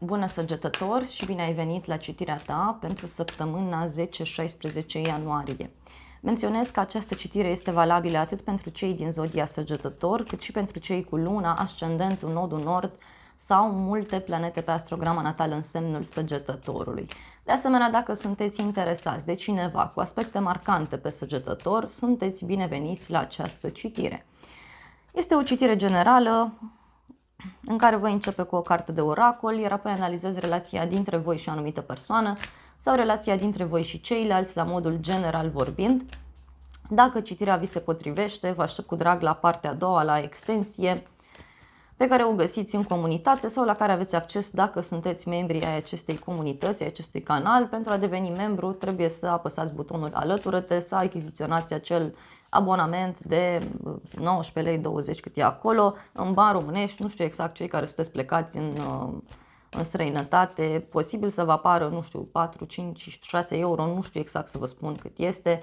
Bună săgetător și bine ai venit la citirea ta pentru săptămâna 10-16 ianuarie. Menționez că această citire este valabilă atât pentru cei din zodia săgetător, cât și pentru cei cu luna, ascendentul, nodul nord sau multe planete pe astrograma natală în semnul săgetătorului. De asemenea, dacă sunteți interesați de cineva cu aspecte marcante pe săgetător, sunteți bineveniți la această citire. Este o citire generală, în care voi începe cu o carte de oracol, iar apoi analizez relația dintre voi și o anumită persoană sau relația dintre voi și ceilalți la modul general vorbind. Dacă citirea vi se potrivește, vă aștept cu drag la partea a doua, la extensie, pe care o găsiți în comunitate sau la care aveți acces dacă sunteți membri ai acestei comunități, ai acestui canal. Pentru a deveni membru trebuie să apăsați butonul alătură-te, să achiziționați acel abonament de 19 uh, lei 20 cât e acolo, în bar românești, nu știu exact cei care sunteți plecați în, uh, în străinătate, posibil să vă apară, nu știu, 4, 5, 6 euro, nu știu exact să vă spun cât este,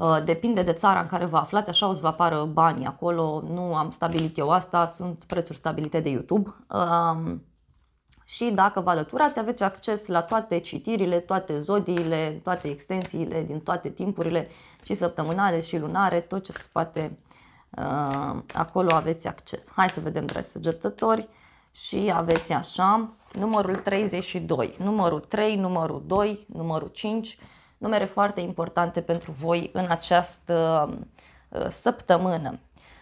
Uh, depinde de țara în care vă aflați, așa o să vă apară banii acolo, nu am stabilit eu asta, sunt prețuri stabilite de YouTube. Um, și dacă vă alăturați, aveți acces la toate citirile, toate zodiile, toate extensiile din toate timpurile, și săptămânale, și lunare, tot ce se poate uh, acolo aveți acces. Hai să vedem dragi săgetători și aveți așa numărul 32, numărul 3, numărul 2, numărul 5, numere foarte importante pentru voi în această uh, săptămână.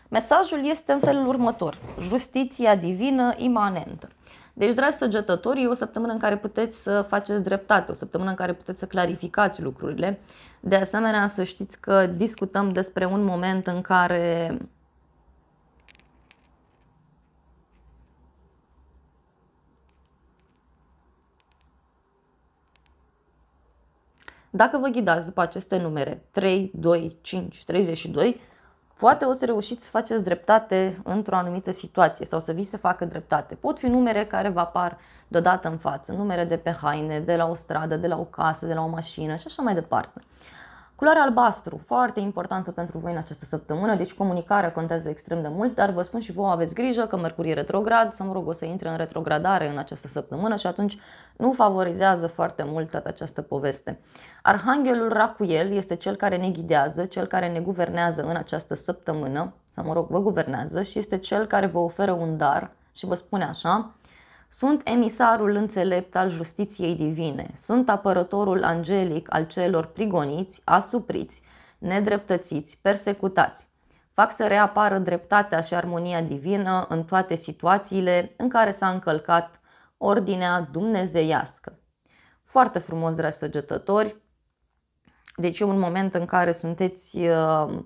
Mesajul este în felul următor. Justiția divină imanentă. Deci, dragi săgetători, e o săptămână în care puteți să faceți dreptate, o săptămână în care puteți să clarificați lucrurile. De asemenea, să știți că discutăm despre un moment în care Dacă vă ghidați după aceste numere 3, 2, 5, 32, poate o să reușiți să faceți dreptate într-o anumită situație sau să vi se facă dreptate. Pot fi numere care vă apar deodată în față, numere de pe haine, de la o stradă, de la o casă, de la o mașină și așa mai departe. Culoarea albastru, foarte importantă pentru voi în această săptămână, deci comunicarea contează extrem de mult, dar vă spun și voi aveți grijă că Mercurii e retrograd, să mă rog o să intre în retrogradare în această săptămână și atunci nu favorizează foarte mult toată această poveste. Arhanghelul Racuel este cel care ne ghidează, cel care ne guvernează în această săptămână, să mă rog, vă guvernează și este cel care vă oferă un dar și vă spune așa, sunt emisarul înțelept al justiției divine, sunt apărătorul angelic al celor prigoniți, asupriți, nedreptățiți, persecutați. Fac să reapară dreptatea și armonia divină în toate situațiile în care s-a încălcat ordinea dumnezeiască. Foarte frumos, dragi săgetători! Deci e un moment în care sunteți uh,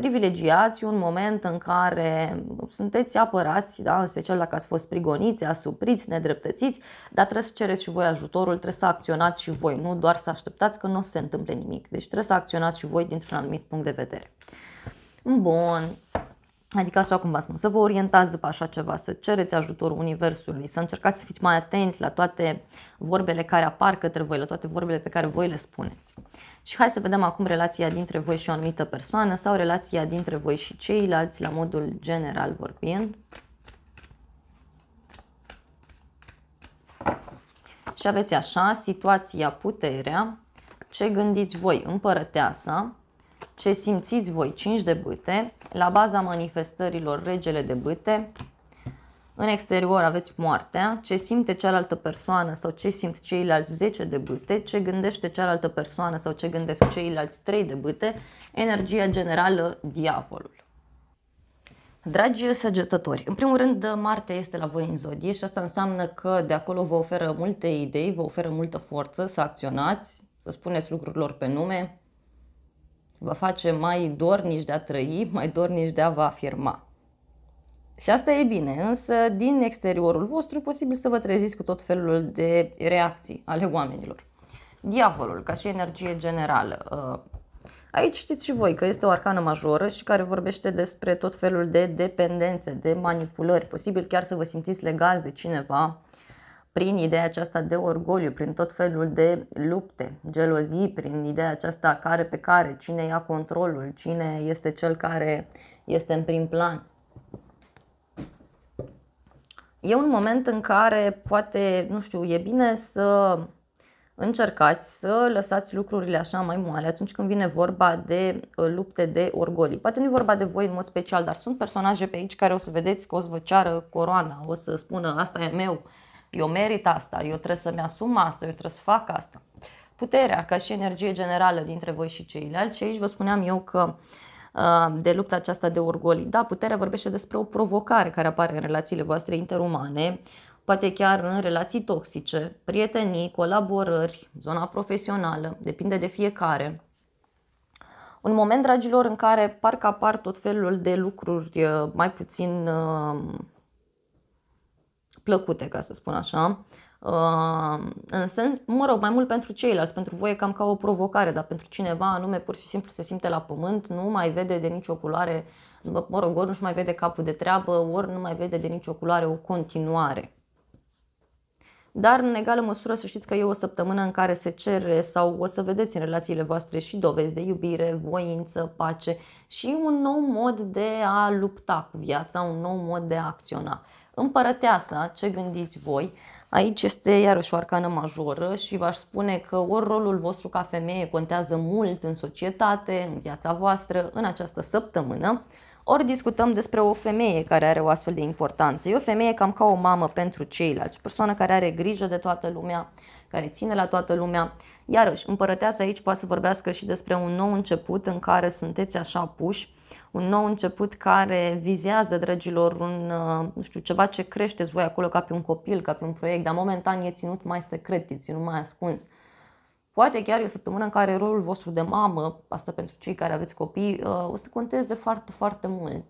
privilegiați un moment în care sunteți apărați, da? în special dacă ați fost prigoniți, asupriți, nedreptățiți, dar trebuie să cereți și voi ajutorul, trebuie să acționați și voi, nu doar să așteptați că nu o să se întâmple nimic. Deci trebuie să acționați și voi dintr-un anumit punct de vedere. Bun. Adică așa cum v-am spus, să vă orientați după așa ceva, să cereți ajutorul Universului, să încercați să fiți mai atenți la toate vorbele care apar către voi, la toate vorbele pe care voi le spuneți. Și hai să vedem acum relația dintre voi și o anumită persoană sau relația dintre voi și ceilalți la modul general vorbind. Și aveți așa, situația, puterea, ce gândiți voi, împărăteasa, ce simțiți voi, cinci de bâte, la baza manifestărilor regele de bâte, în exterior aveți moartea, ce simte cealaltă persoană sau ce simt ceilalți 10 de bâte, ce gândește cealaltă persoană sau ce gândesc ceilalți 3 de bâte, energia generală, diavolul. Dragi săgetători, în primul rând Marte este la voi în zodie și asta înseamnă că de acolo vă oferă multe idei, vă oferă multă forță să acționați, să spuneți lucrurilor pe nume, vă face mai dornici de a trăi, mai dornici de a vă afirma. Și asta e bine, însă din exteriorul vostru posibil să vă treziți cu tot felul de reacții ale oamenilor. Diavolul, ca și energie generală. Uh, aici știți și voi că este o arcană majoră și care vorbește despre tot felul de dependențe, de manipulări, posibil chiar să vă simțiți legați de cineva prin ideea aceasta de orgoliu, prin tot felul de lupte, gelozii, prin ideea aceasta care pe care, cine ia controlul, cine este cel care este în prim plan e un moment în care poate, nu știu, e bine să încercați să lăsați lucrurile așa mai moale atunci când vine vorba de uh, lupte de orgolii. Poate nu e vorba de voi în mod special, dar sunt personaje pe aici care o să vedeți că o să vă ceară coroana, o să spună asta e meu, eu merit asta, eu trebuie să-mi asum asta, eu trebuie să fac asta. Puterea, ca și energie generală dintre voi și ceilalți și aici vă spuneam eu că uh, Uh, de lupta aceasta de orgolii. Da, puterea vorbește despre o provocare care apare în relațiile voastre interumane, poate chiar în relații toxice, prietenii, colaborări, zona profesională, depinde de fiecare. Un moment, dragilor, în care parcă apar tot felul de lucruri uh, mai puțin uh, plăcute, ca să spun așa, în sens, mă rog, mai mult pentru ceilalți, pentru voi e cam ca o provocare, dar pentru cineva anume pur și simplu se simte la pământ, nu mai vede de nicio culoare, mă rog, ori nu-și mai vede capul de treabă, ori nu mai vede de nicio culoare o continuare. Dar, în egală măsură, să știți că e o săptămână în care se cere sau o să vedeți în relațiile voastre și dovezi de iubire, voință, pace și un nou mod de a lupta cu viața, un nou mod de a acționa. Împărăteasa, ce gândiți voi? Aici este iarăși o arcană majoră și v-aș spune că ori rolul vostru ca femeie contează mult în societate, în viața voastră, în această săptămână, ori discutăm despre o femeie care are o astfel de importanță. E o femeie cam ca o mamă pentru ceilalți, o persoană care are grijă de toată lumea, care ține la toată lumea. Iarăși, împărăteasa aici poate să vorbească și despre un nou început în care sunteți așa puși, un nou început care vizează, dragilor, un, uh, nu știu, ceva ce creșteți voi acolo ca pe un copil, ca pe un proiect, dar momentan e ținut mai secret, e ținut mai ascuns. Poate chiar e o săptămână în care rolul vostru de mamă, asta pentru cei care aveți copii, uh, o să conteze foarte, foarte mult.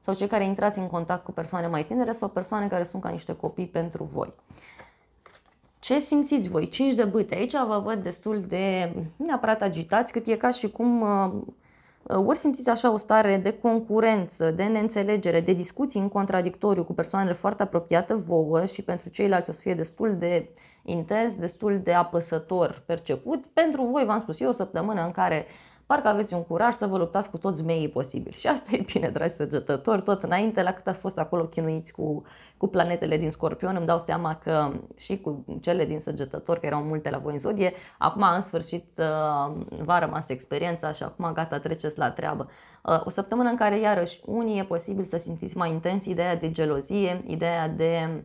Sau cei care intrați în contact cu persoane mai tinere sau persoane care sunt ca niște copii pentru voi. Ce simțiți voi? 5 de bâte. Aici vă văd destul de neapărat agitați, cât e ca și cum uh, Uh, ori simțiți așa o stare de concurență, de neînțelegere, de discuții în contradictoriu cu persoanele foarte apropiate vouă și pentru ceilalți o să fie destul de intens, destul de apăsător perceput. Pentru voi, v-am spus, eu o săptămână în care uh, parcă aveți un curaj să vă luptați cu toți zmeii posibili. Și asta e bine, dragi săgetători, tot înainte la cât ați fost acolo chinuiți cu, cu planetele din scorpion, îmi dau seama că și cu cele din săgetători, că erau multe la voi în zodie, acum în sfârșit uh, v-a rămas experiența și acum gata, treceți la treabă. Uh, o săptămână în care iarăși unii e posibil să simțiți mai intens ideea de gelozie, ideea de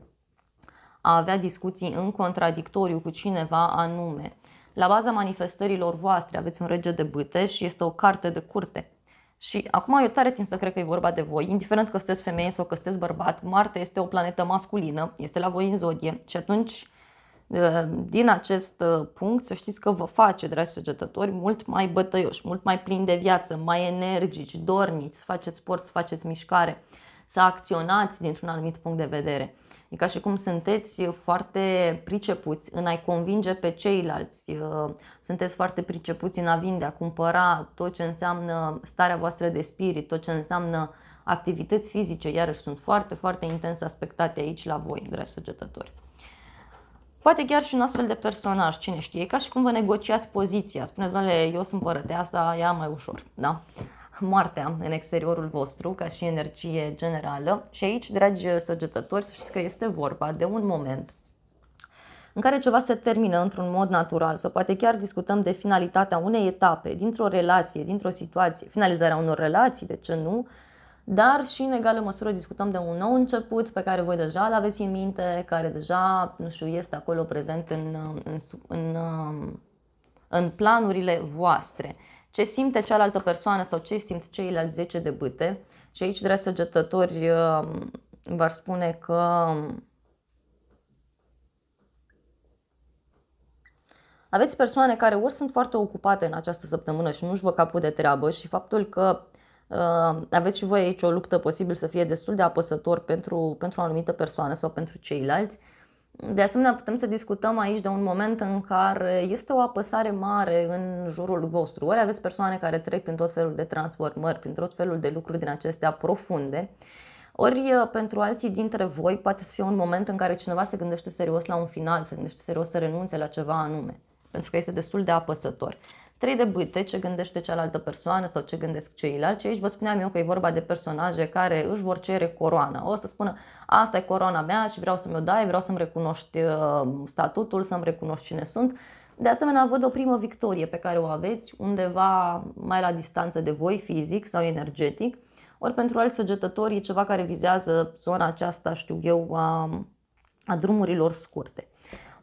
a avea discuții în contradictoriu cu cineva anume la baza manifestărilor voastre aveți un rege de bâte și este o carte de curte. Și acum eu tare tind să cred că e vorba de voi, indiferent că sunteți femeie sau că sunteți bărbat, Marte este o planetă masculină, este la voi în zodie și atunci ă, din acest ă, punct să știți că vă face, dragi săgetători, mult mai bătăioși, mult mai plini de viață, mai energici, dornici, să faceți sport, să faceți mișcare, să acționați dintr-un anumit punct de vedere. E ca și cum sunteți foarte pricepuți în a-i convinge pe ceilalți, sunteți foarte pricepuți în a vinde, a cumpăra tot ce înseamnă starea voastră de spirit, tot ce înseamnă activități fizice, iarăși sunt foarte, foarte intens aspectate aici la voi, dragi săgetători. Poate chiar și un astfel de personaj, cine știe, ca și cum vă negociați poziția. Spuneți, doamne, eu sunt părătea asta, ea mai ușor, da? moartea în exteriorul vostru ca și energie generală și aici, dragi săgetători, să știți că este vorba de un moment în care ceva se termină într-un mod natural sau poate chiar discutăm de finalitatea unei etape, dintr-o relație, dintr-o situație, finalizarea unor relații, de ce nu, dar și în egală măsură discutăm de un nou început pe care voi deja îl aveți în minte, care deja, nu știu, este acolo prezent în, în, în, în planurile voastre ce simte cealaltă persoană sau ce simt ceilalți 10 de bâte. Și aici, dragi săgetători, um, v-ar spune că um, Aveți persoane care ori sunt foarte ocupate în această săptămână și nu-și vă capul de treabă și faptul că um, aveți și voi aici o luptă posibil să fie destul de apăsător pentru, pentru o anumită persoană sau pentru ceilalți, de asemenea, putem să discutăm aici de un moment în care este o apăsare mare în jurul vostru. Ori aveți persoane care trec prin tot felul de transformări, prin tot felul de lucruri din acestea profunde, ori pentru alții dintre voi poate să fie un moment în care cineva se gândește serios la un final, se gândește serios să renunțe la ceva anume, pentru că este destul de apăsător trei de bâte, ce gândește cealaltă persoană sau ce gândesc ceilalți. Aici vă spuneam eu că e vorba de personaje care își vor cere coroana. O să spună, asta e coroana mea și vreau să-mi o dai, vreau să-mi recunoști uh, statutul, să-mi recunoști cine sunt. De asemenea, văd o primă victorie pe care o aveți undeva mai la distanță de voi, fizic sau energetic. Ori pentru alți săgetători e ceva care vizează zona aceasta, știu eu, a, a drumurilor scurte.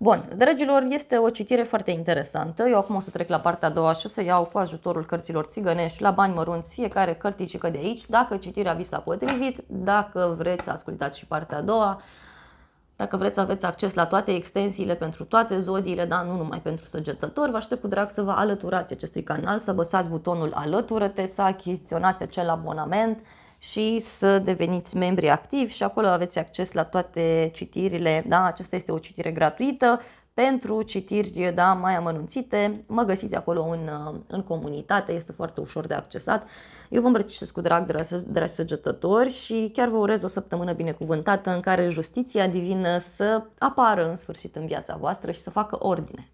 Bun, dragilor, este o citire foarte interesantă. Eu acum o să trec la partea a doua și o să iau cu ajutorul cărților țigănești la bani mărunți fiecare cărticică de aici, dacă citirea vi s-a potrivit, dacă vreți să ascultați și partea a doua. Dacă vreți să aveți acces la toate extensiile pentru toate zodiile, dar nu numai pentru săgetători, vă aștept cu drag să vă alăturați acestui canal, să băsați butonul alătură-te, să achiziționați acel abonament, și să deveniți membri activi și acolo aveți acces la toate citirile. Da? Aceasta este o citire gratuită. Pentru citiri da, mai amănunțite, mă găsiți acolo în, în comunitate, este foarte ușor de accesat. Eu vă îmbrățișez cu drag, dragi, săgetători, și chiar vă urez o săptămână binecuvântată în care justiția divină să apară în sfârșit în viața voastră și să facă ordine.